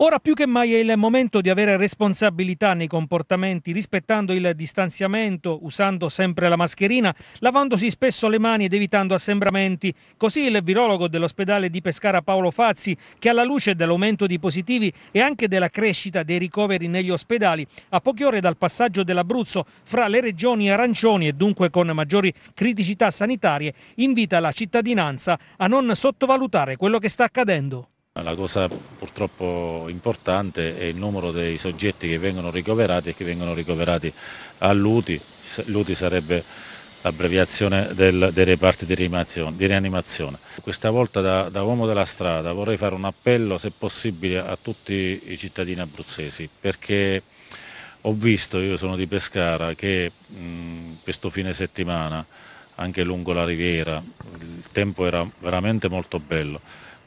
Ora più che mai è il momento di avere responsabilità nei comportamenti, rispettando il distanziamento, usando sempre la mascherina, lavandosi spesso le mani ed evitando assembramenti. Così il virologo dell'ospedale di Pescara Paolo Fazzi, che alla luce dell'aumento di positivi e anche della crescita dei ricoveri negli ospedali, a poche ore dal passaggio dell'Abruzzo fra le regioni arancioni e dunque con maggiori criticità sanitarie, invita la cittadinanza a non sottovalutare quello che sta accadendo. La cosa purtroppo importante è il numero dei soggetti che vengono ricoverati e che vengono ricoverati a L'UTI Luti sarebbe l'abbreviazione dei reparti di rianimazione, di rianimazione. Questa volta da, da, uomo della strada vorrei fare un appello, se possibile, a tutti i cittadini abruzzesi, perché ho visto, io sono di Pescara, che mh, questo fine settimana, anche lungo la riviera, il tempo era veramente molto bello,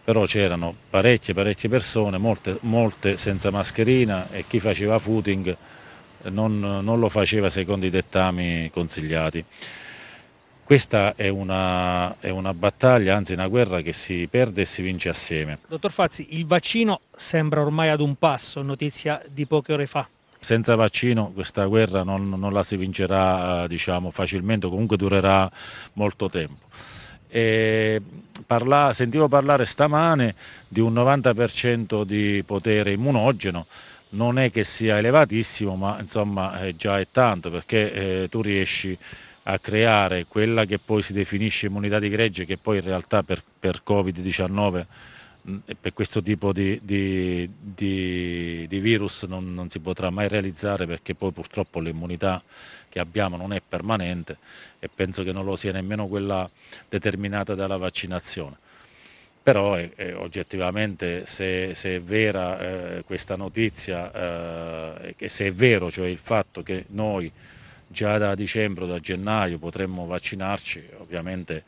però c'erano parecchie, parecchie persone, molte, molte, senza mascherina e chi faceva footing non, non lo faceva secondo i dettami consigliati. Questa è una, è una, battaglia, anzi una guerra che si perde e si vince assieme. Dottor Fazzi, il vaccino sembra ormai ad un passo, notizia di poche ore fa. Senza vaccino questa guerra non, non la si vincerà eh, diciamo, facilmente, comunque durerà molto tempo. E parla, sentivo parlare stamane di un 90% di potere immunogeno, non è che sia elevatissimo, ma insomma eh, già è tanto perché eh, tu riesci a creare quella che poi si definisce immunità di gregge, che poi in realtà per, per Covid-19 per questo tipo di, di, di, di virus non, non, si potrà mai realizzare perché poi purtroppo l'immunità che abbiamo non è permanente e penso che non lo sia nemmeno quella determinata dalla vaccinazione. Però eh, eh oggettivamente se, se, è vera eh, questa notizia, eh, se è vero cioè il fatto che noi già da dicembre o da gennaio potremmo vaccinarci, ovviamente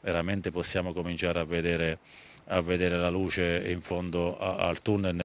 veramente possiamo cominciare a vedere a vedere la luce in fondo al tunnel